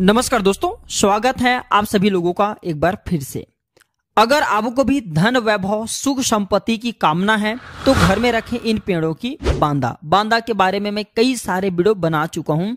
नमस्कार दोस्तों स्वागत है आप सभी लोगों का एक बार फिर से अगर आपको भी धन वैभव सुख संपत्ति की कामना है तो घर में रखें इन पेड़ों की बांदा बांदा के बारे में मैं कई सारे वीडियो बना चुका हूं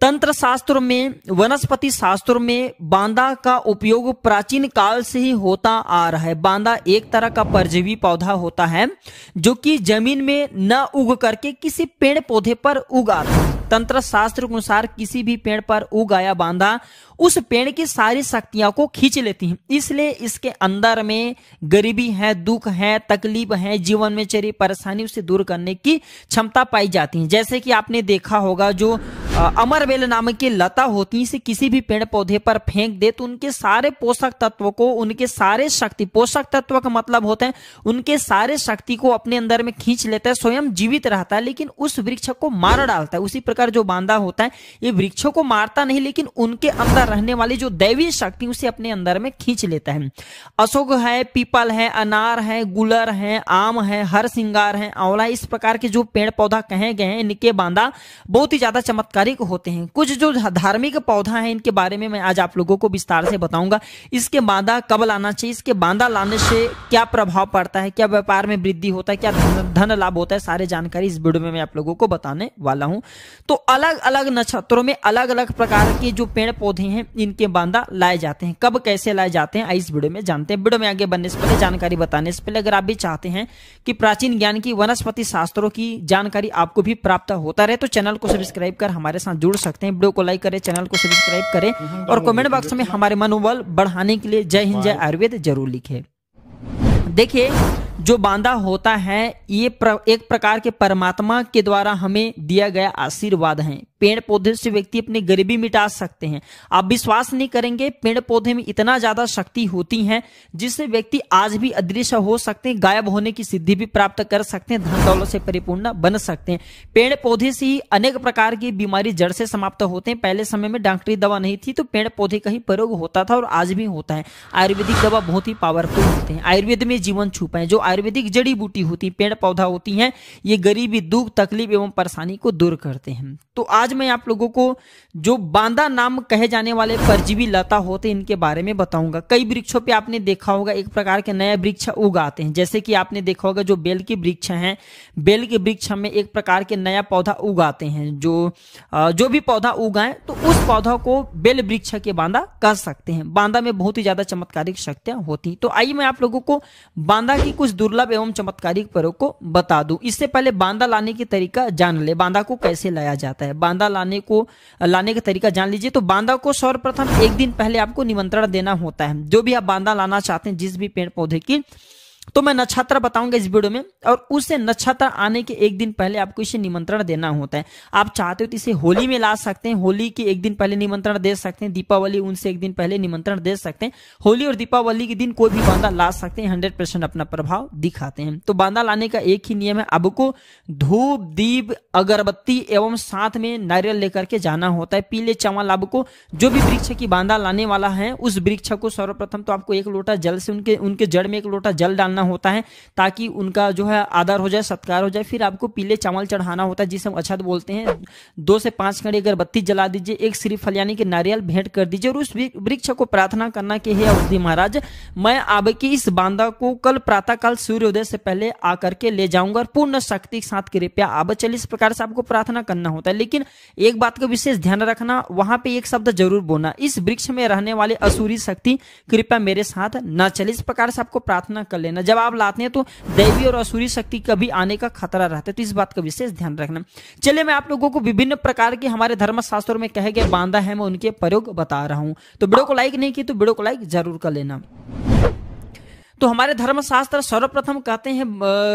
तंत्र शास्त्र में वनस्पति शास्त्र में बांदा का उपयोग प्राचीन काल से ही होता आ रहा है बांदा एक तरह का परजीवी पौधा होता है जो कि जमीन में न उग करके किसी पेड़ पौधे पर उग आता है तंत्र शास्त्र के अनुसार किसी भी पेड़ पर उगाया बांधा उस पेड़ की सारी शक्तियां को खींच लेती हैं इसलिए इसके अंदर में गरीबी है दुख है तकलीफ है जीवन में चरी परेशानी उसे दूर करने की क्षमता पाई जाती है जैसे कि आपने देखा होगा जो अमरवेल नाम की लता होती इसे किसी भी पेड़ पौधे पर फेंक दे तो उनके सारे पोषक तत्व को उनके सारे शक्ति पोषक तत्व का मतलब होता है उनके सारे शक्ति को अपने अंदर में खींच लेता है स्वयं जीवित रहता है लेकिन उस वृक्ष को मार डालता है उसी प्रकार जो बांदा होता है ये वृक्षों को मारता नहीं लेकिन उनके अंदर रहने वाली जो दैवीय शक्ति उसे अपने अंदर में खींच लेता है अशोक है पीपल है अनार है गुलर है आम है हर श्रृंगार है आंवला इस प्रकार के जो पेड़ पौधा कहे गए हैं इनके बांदा बहुत ही ज्यादा चमत्कार व्यावहारिक होते हैं कुछ जो धार्मिक पौधा है इनके बारे में मैं आज आप लोगों को विस्तार से बताऊंगा इसके बांधा कब लाना चाहिए इसके बांधा लाने से क्या प्रभाव पड़ता है क्या व्यापार में वृद्धि होता है क्या धन लाभ होता है सारे जानकारी इस वीडियो में मैं आप लोगों को बताने वाला हूँ तो अलग अलग नक्षत्रों में अलग अलग प्रकार के जो पेड़ पौधे हैं इनके बांधा लाए जाते हैं कब कैसे लाए जाते हैं इस वीडियो में जानते हैं वीडियो में आगे बनने से पहले जानकारी बताने से पहले अगर आप भी चाहते हैं कि प्राचीन ज्ञान की वनस्पति शास्त्रों की जानकारी आपको भी प्राप्त होता रहे तो चैनल को सब्सक्राइब कर हमारे हमारे साथ जुड़ सकते हैं वीडियो को लाइक करें चैनल को सब्सक्राइब करें और कमेंट बॉक्स में हमारे मनोबल बढ़ाने के लिए जय हिंद जय आयुर्वेद जरूर लिखे देखिए जो बांदा होता है ये प्र, एक प्रकार के परमात्मा के द्वारा हमें दिया गया आशीर्वाद है पेड़ पौधे से व्यक्ति अपनी गरीबी मिटा सकते हैं आप विश्वास नहीं करेंगे पेड़ पौधे में इतना ज्यादा शक्ति होती है जिससे व्यक्ति आज भी अदृश्य हो सकते हैं गायब होने की सिद्धि भी प्राप्त कर सकते हैं धन दौलत से परिपूर्ण बन सकते हैं पेड़ पौधे से ही अनेक प्रकार की बीमारी जड़ से समाप्त होते हैं पहले समय में डॉक्टरी दवा नहीं थी तो पेड़ पौधे का ही प्रयोग होता था और आज भी होता है आयुर्वेदिक दवा बहुत ही पावरफुल होते हैं आयुर्वेद में जीवन छुपा है जो आयुर्वेदिक जड़ी बूटी होती है पेड़ पौधा होती है ये गरीबी दुख तकलीफ एवं परेशानी को दूर करते हैं तो आज आज मैं आप लोगों को जो बांदा नाम कहे जाने वाले परजीवी लता होते हैं इनके बारे में बताऊंगा कई वृक्षों पे आपने देखा होगा एक प्रकार के नए वृक्ष उगाते हैं जैसे कि आपने देखा होगा जो बेल के वृक्ष हैं बेल के वृक्ष में एक प्रकार के नया पौधा उगाते हैं जो जो भी पौधा उगाए तो उस पौधा को बेल वृक्ष के बांदा कह सकते हैं बांदा में बहुत ही ज्यादा चमत्कारिक शक्तियां होती हैं तो आइए मैं आप लोगों को बांदा की कुछ दुर्लभ एवं चमत्कारिक पर्व को बता दू इससे पहले बांदा लाने के तरीका जान ले बांदा को कैसे लाया जाता है बांदा बांदा लाने को लाने का तरीका जान लीजिए तो बांदा को सर्वप्रथम एक दिन पहले आपको निमंत्रण देना होता है जो भी आप बांदा लाना चाहते हैं जिस भी पेड़ पौधे की तो मैं नक्षत्र बताऊंगा इस वीडियो में और उसे नक्षत्र आने के एक दिन पहले आपको इसे निमंत्रण देना होता है आप चाहते हो तो इसे होली में ला सकते हैं होली के एक दिन पहले निमंत्रण दे सकते हैं दीपावली उनसे एक दिन पहले निमंत्रण दे सकते हैं होली और दीपावली के दिन कोई भी बांधा ला सकते हैं हंड्रेड परसेंट अपना प्रभाव दिखाते हैं तो बांधा लाने का एक ही नियम है आपको धूप दीप अगरबत्ती एवं साथ में नारियल लेकर के जाना होता है पीले चावल आपको जो भी वृक्ष की बांधा लाने वाला है उस वृक्ष को सर्वप्रथम तो आपको एक लोटा जल से उनके उनके जड़ में एक लोटा जल डालना डालना होता है ताकि उनका जो है आदर हो जाए सत्कार हो जाए फिर आपको पीले चावल चढ़ाना होता है जिसे हम अछत बोलते हैं दो से पांच अगर बत्ती जला दीजिए एक फल यानी कि नारियल भेंट कर दीजिए और उस वृक्ष को प्रार्थना करना कि हे अवधि महाराज मैं अब की इस बांदा को कल प्रातः काल सूर्योदय से पहले आकर के ले जाऊंगा और पूर्ण शक्ति के साथ कृपया अब चलिए इस प्रकार से आपको प्रार्थना करना होता है लेकिन एक बात का विशेष ध्यान रखना वहां पे एक शब्द जरूर बोलना इस वृक्ष में रहने वाले असुरी शक्ति कृपया मेरे साथ न चले इस प्रकार से आपको प्रार्थना कर लेना जब आप लाते हैं तो दैवी और असुरी शक्ति कभी आने का खतरा रहता है तो इस बात का विशेष ध्यान रखना चलिए मैं आप लोगों को विभिन्न प्रकार के हमारे शास्त्रों में कहे गए बांधा है मैं उनके प्रयोग बता रहा हूँ तो वीडियो को लाइक नहीं की तो वीडियो को लाइक जरूर कर लेना तो हमारे धर्मशास्त्र सर्वप्रथम कहते हैं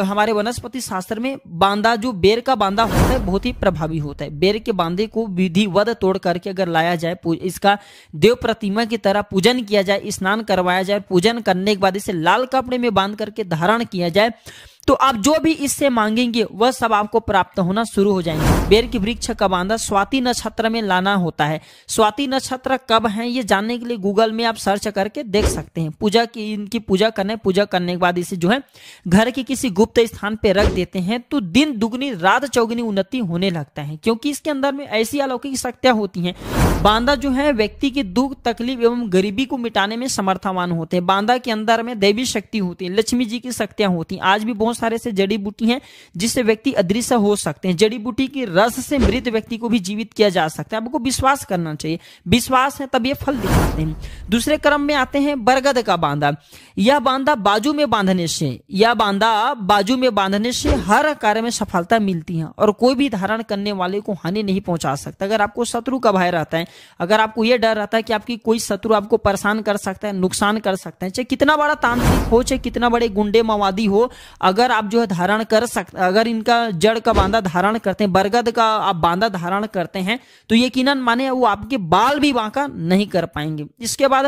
हमारे वनस्पति शास्त्र में बांदा जो बेर का बांदा होता है बहुत ही प्रभावी होता है बेर के बांदे को विधिवध तोड़ करके अगर लाया जाए इसका देव प्रतिमा की तरह पूजन किया जाए स्नान करवाया जाए पूजन करने के बाद इसे लाल कपड़े में बांध करके धारण किया जाए तो आप जो भी इससे मांगेंगे वह सब आपको प्राप्त होना शुरू हो जाएंगे बेर की वृक्ष का बांधा स्वाति नक्षत्र में लाना होता है स्वाति नक्षत्र कब है ये जानने के लिए गूगल में आप सर्च करके देख सकते हैं पूजा की इनकी पूजा करने पूजा करने के बाद इसे जो है घर के किसी गुप्त स्थान पर रख देते हैं तो दिन दुगनी रात चौगनी उन्नति होने लगता है क्योंकि इसके अंदर में ऐसी अलौकिक शक्तियां होती है बांदा जो है व्यक्ति की दुख तकलीफ एवं गरीबी को मिटाने में समर्थवान होते हैं बांदा के अंदर में देवी शक्ति होती है लक्ष्मी जी की शक्तियां होती है आज भी बहुत सारे से जड़ी बूटी हैं जिससे व्यक्ति अदृश्य हो सकते हैं जड़ी बूटी के रस से मृत व्यक्ति को भी जीवित किया जा सकता है आपको विश्वास करना चाहिए विश्वास है तब ये फल दिखाते हैं दूसरे क्रम में आते हैं बरगद का बांधा यह बांधा बाजू में बांधने से यह बांधा बाजू में बांधने से हर कार्य में सफलता मिलती है और कोई भी धारण करने वाले को हानि नहीं पहुंचा सकता अगर आपको शत्रु का भय रहता है अगर आपको यह डर रहता है कि आपकी कोई शत्रु आपको परेशान कर सकता है नुकसान कर सकता है चाहे कितना बड़ा तांत्रिक हो चाहे कितना बड़े गुंडे मवादी हो अगर अगर आप जो है धारण कर सकते अगर इनका जड़ का बांधा धारण करते हैं बरगद का आप बांधा धारण करते हैं तो यकीन माने वो आपके बाल भी बांका नहीं कर पाएंगे इसके बाद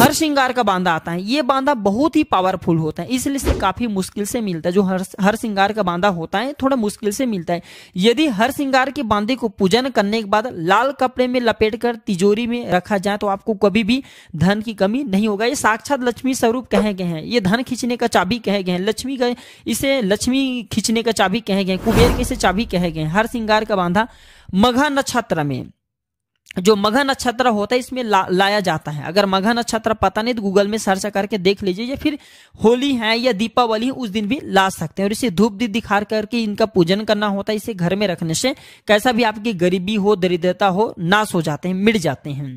हर श्रृंगार का बांधा आता है ये बांधा बहुत ही पावरफुल होता है इसलिए काफी मुश्किल से मिलता है जो हर हर श्रृंगार का बांधा होता है थोड़ा मुश्किल से मिलता है यदि हर श्रृंगार के बांधे को पूजन करने के बाद लाल कपड़े में लपेट कर तिजोरी में रखा जाए तो आपको कभी भी धन की कमी नहीं होगा ये साक्षात लक्ष्मी स्वरूप कहे गए हैं ये धन खींचने का चाबी कहे गए हैं लक्ष्मी का इसे लक्ष्मी खींचने का चाबी कहे गए कुबेर के इसे चाबी कहे गए हर श्रृंगार का बांधा मघा नक्षत्र में जो मघा नक्षत्र होता है इसमें ला, लाया जाता है अगर मघा नक्षत्र पता नहीं तो गूगल में सर्च करके देख लीजिए या फिर होली है या दीपावली है उस दिन भी ला सकते हैं और इसे धूप दीप दिखा करके इनका पूजन करना होता है इसे घर में रखने से कैसा भी आपकी गरीबी हो दरिद्रता हो नाश हो जाते हैं मिट जाते हैं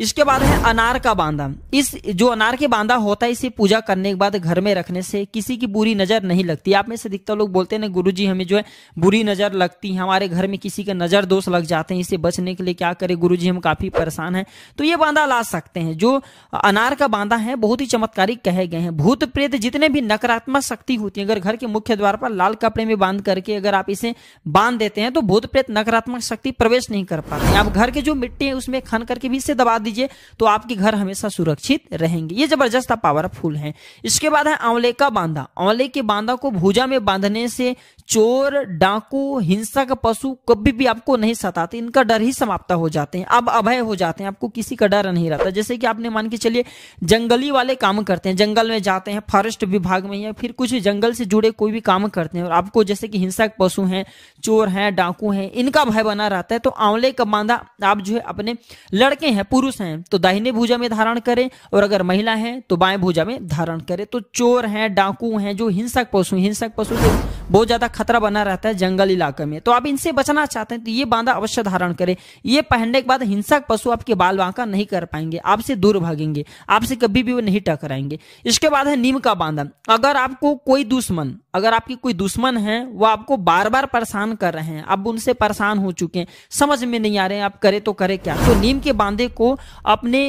इसके बाद है अनार का बांधा इस जो अनार के बांधा होता है इसे पूजा करने के बाद घर में रखने से किसी की बुरी नजर नहीं लगती आप में से अधिकतर लोग बोलते हैं ना गुरु जी हमें जो है बुरी नजर लगती है हमारे घर में किसी के नजर दोष लग जाते हैं इसे बचने के लिए क्या करें गुरु जी हम काफी परेशान है तो ये बांधा ला सकते हैं जो अनार का बांधा है बहुत ही चमत्कारिक कहे गए हैं भूत प्रेत जितने भी नकारात्मक शक्ति होती है अगर घर के मुख्य द्वार पर लाल कपड़े में बांध करके अगर आप इसे बांध देते हैं तो भूत प्रेत नकारात्मक शक्ति प्रवेश नहीं कर पाते आप घर के जो मिट्टी है उसमें खन करके भी इसे दबा दीजिए तो आपके घर हमेशा सुरक्षित रहेंगे ये जबरदस्त पावरफुल है इसके बाद है आंवले का बांधा आंवले के बांधा को भूजा में बांधने से चोर डाकू हिंसक पशु कभी भी आपको नहीं सताते इनका डर ही समाप्त हो जाते हैं अब अभय हो जाते हैं आपको किसी का डर नहीं रहता जैसे कि आपने मान के चलिए जंगली वाले काम करते हैं जंगल में जाते हैं फॉरेस्ट विभाग में या फिर कुछ जंगल से जुड़े कोई भी काम करते हैं और आपको जैसे कि हिंसक पशु हैं चोर हैं डाकू हैं इनका भय बना रहता है तो आंवले का बांधा आप जो है अपने लड़के हैं पुरुष पुरुष हैं तो दाहिने भुजा में धारण करें और अगर महिला हैं तो बाएं भुजा में धारण करें तो चोर हैं डाकू हैं जो हिंसक पशु हिंसक पशु से बहुत ज्यादा खतरा बना रहता है जंगल इलाके में तो आप इनसे बचना चाहते हैं तो ये बांधा अवश्य धारण करें ये पहनने के बाद हिंसक पशु आपके बाल बांका नहीं कर पाएंगे आपसे दूर भागेंगे आपसे कभी भी वो नहीं टकराएंगे इसके बाद है नीम का बांधा अगर आपको कोई दुश्मन अगर आपकी कोई दुश्मन है वो आपको बार बार परेशान कर रहे हैं आप उनसे परेशान हो चुके हैं समझ में नहीं आ रहे हैं आप करे तो करे क्या तो नीम के बांधे को अपने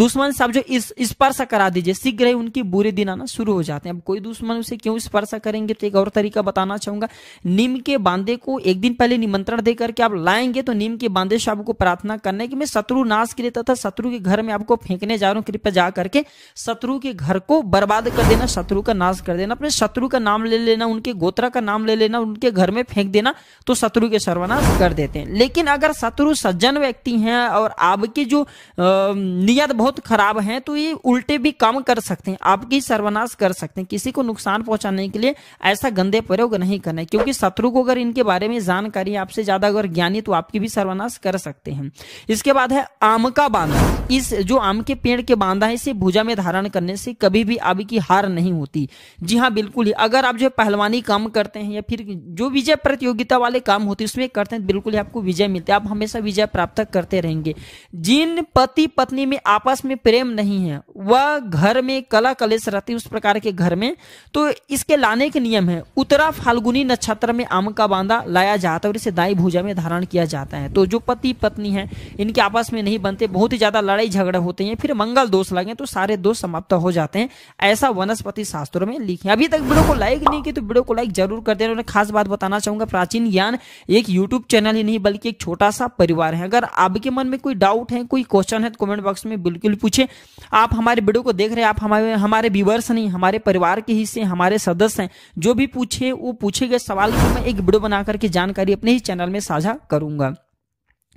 दुश्मन सब जो इस स्पर्श करा दीजिए शीघ्र ही उनके बुरे दिन आना शुरू हो जाते हैं अब कोई दुश्मन उसे क्यों स्पर्श करेंगे तो एक और तरीका बताना चाहूंगा नीम के बांधे को एक दिन पहले निमंत्रण देकर के आप लाएंगे तो नीम के बांधे से आपको प्रार्थना करना है कि मैं शत्रु नाश के लिए तथा शत्रु के घर में आपको फेंकने जा रहा हूँ कृपया जा करके शत्रु के घर को बर्बाद कर देना शत्रु का नाश कर देना अपने शत्रु का नाम ले लेना उनके गोत्रा का नाम ले लेना उनके घर में फेंक देना तो शत्रु के सर्वनाश कर देते हैं लेकिन अगर शत्रु सज्जन व्यक्ति हैं और आपके जो नियत बहुत खराब हैं तो ये उल्टे भी काम कर सकते हैं आपकी सर्वनाश कर सकते हैं किसी को नुकसान पहुंचाने के लिए ऐसा गंदे प्रयोग नहीं करना क्योंकि शत्रु को अगर इनके बारे में जानकारी आपसे ज्यादा अगर ज्ञानी तो आपकी भी सर्वनाश कर सकते हैं इसके बाद है आम का बांधा इस जो आम के पेड़ के बांधा है इसे भुजा में धारण करने से कभी भी आपकी हार नहीं होती जी हाँ बिल्कुल ही अगर आप जो पहलवानी काम करते हैं या फिर जो विजय प्रतियोगिता वाले काम होते हैं उसमें करते हैं तो बिल्कुल ही आपको विजय मिलता है आप हमेशा विजय प्राप्त करते रहेंगे जिन पर पति पत्नी में आपस में प्रेम नहीं है वह घर में कला कलेश रहती उस प्रकार के घर में तो इसके लाने के नियम है उत्तरा फाल्गुनी नक्षत्र में आम का बांधा लाया जाता है और इसे दाई भूजा में धारण किया जाता है तो जो पति पत्नी है इनके आपस में नहीं बनते बहुत ही ज्यादा लड़ाई झगड़े होते हैं फिर मंगल दोष लगे तो सारे दोष समाप्त हो जाते हैं ऐसा वनस्पति शास्त्रों में लिखे अभी तक वीडियो को लाइक नहीं की तो वीडियो को लाइक जरूर कर देना खास बात बताना चाहूंगा प्राचीन ज्ञान एक यूट्यूब चैनल ही नहीं बल्कि एक छोटा सा परिवार है अगर आपके मन में कोई डाउट है कोई क्वेश्चन क्वेश्चन है तो कमेंट बॉक्स में बिल्कुल पूछे आप हमारे वीडियो को देख रहे हैं आप हमारे हमारे व्यूवर्स नहीं हमारे परिवार के हिस्से हमारे सदस्य हैं जो भी पूछे वो पूछे गए सवाल की मैं एक वीडियो बना करके जानकारी अपने ही चैनल में साझा करूंगा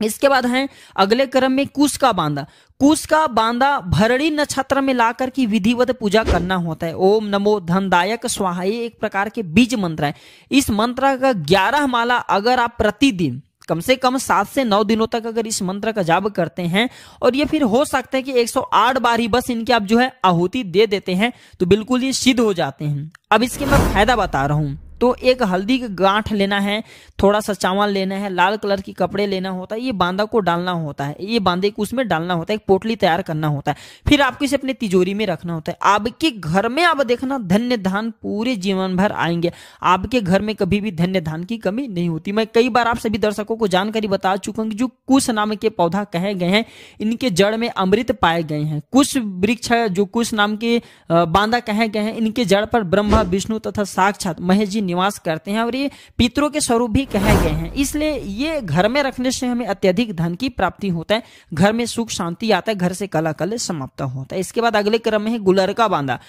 इसके बाद है अगले क्रम में कुश का बांधा कुश का बांधा भरणी नक्षत्र में लाकर की विधिवत पूजा करना होता है ओम नमो धनदायक स्वाहा एक प्रकार के बीज मंत्र है इस मंत्र का ग्यारह माला अगर आप प्रतिदिन कम से कम सात से नौ दिनों तक अगर इस मंत्र का जाप करते हैं और ये फिर हो सकता है कि 108 बार ही बस इनकी आप जो है आहुति दे देते हैं तो बिल्कुल ये सिद्ध हो जाते हैं अब इसके मैं फायदा बता रहा हूं तो एक हल्दी का गांठ लेना है थोड़ा सा चावल लेना है लाल कलर के कपड़े लेना होता है ये बांदा को डालना होता है ये बांदे को उसमें डालना होता है एक पोटली तैयार करना होता है फिर आपको इसे अपने तिजोरी में रखना होता है आपके घर में आप देखना धन्य धान पूरे जीवन भर आएंगे आपके घर में कभी भी धन्य धान की कमी नहीं होती मैं कई बार आप सभी दर्शकों को जानकारी बता चुका हूँ जो कुश नाम के पौधा कहे गए हैं इनके जड़ में अमृत पाए गए हैं कुश वृक्ष जो कुश नाम के बांदा कहे गए हैं इनके जड़ पर ब्रह्मा विष्णु तथा साक्षात महेश जी निवास करते हैं और ये पितरों के स्वरूप भी कहे गए हैं इसलिए ये घर में रखने से हमें अत्यधिक धन की प्राप्ति होता है घर में सुख शांति आता है घर से कला कल समाप्त होता है इसके बाद अगले क्रम में है गुलर का बांधा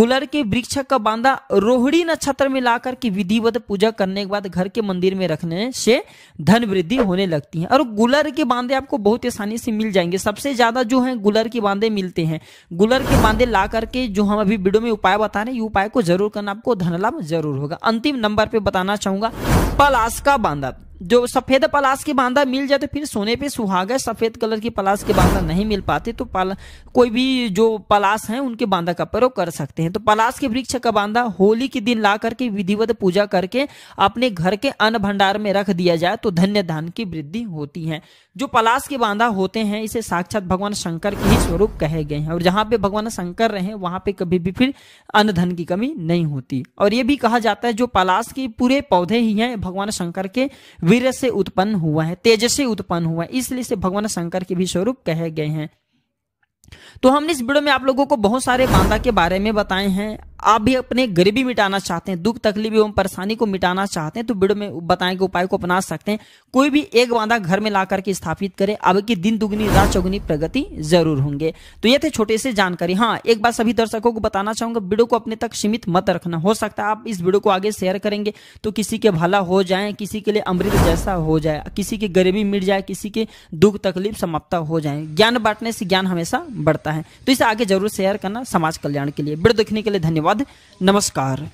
गुलर के वृक्ष का बांधा रोहिणी नक्षत्र में ला करके विधिवत पूजा करने के बाद घर के मंदिर में रखने से धन वृद्धि होने लगती है और गुलर के बांधे आपको बहुत आसानी से मिल जाएंगे सबसे ज्यादा जो है गुलर के बांधे मिलते हैं गुलर के बांधे ला करके जो हम अभी वीडियो में उपाय बता रहे हैं ये उपाय को जरूर करना आपको धन लाभ जरूर होगा अंतिम अंतिम नंबर पे बताना चाहूंगा पलास का बांधा जो सफेद पलास की बांधा मिल जाए तो फिर सोने पे सुहागा सफेद कलर की पलास की बांधा नहीं मिल पाते तो पाल कोई भी जो पलास है उनके बांधा का प्रयोग कर सकते हैं तो पलास के वृक्ष का बांधा होली के दिन ला करके विधिवत पूजा करके अपने घर के अन्न भंडार में रख दिया जाए तो धन्य धान की वृद्धि होती है जो पलास के बांधा होते हैं इसे साक्षात भगवान शंकर के ही स्वरूप कहे गए हैं और जहां पे भगवान शंकर रहे वहां पे कभी भी फिर अन्न धन की कमी नहीं होती और ये भी कहा जाता है जो पलाश की पूरे पौधे ही हैं भगवान शंकर के वीर से उत्पन्न हुआ है तेज से उत्पन्न हुआ है इसलिए से भगवान शंकर के भी स्वरूप कहे गए हैं तो हमने इस वीडियो में आप लोगों को बहुत सारे बांदा के बारे में बताए हैं आप भी अपने गरीबी मिटाना चाहते हैं दुख तकलीफ एवं परेशानी को मिटाना चाहते हैं तो वीडियो में बताए गए उपाय को अपना सकते हैं कोई भी एक बांधा घर में ला करके स्थापित करें अब की दिन दुगनी रात चौगुनी प्रगति जरूर होंगे तो ये थे छोटे से जानकारी हाँ एक बार सभी दर्शकों को बताना चाहूंगा वीडियो को अपने तक सीमित मत रखना हो सकता है आप इस वीडियो को आगे शेयर करेंगे तो किसी के भला हो जाए किसी के लिए अमृत जैसा हो जाए किसी की गरीबी मिट जाए किसी के दुख तकलीफ समाप्त हो जाए ज्ञान बांटने से ज्ञान हमेशा बढ़ता है तो इसे आगे जरूर शेयर करना समाज कल्याण के लिए वीडियो देखने के लिए धन्यवाद धन्यवाद नमस्कार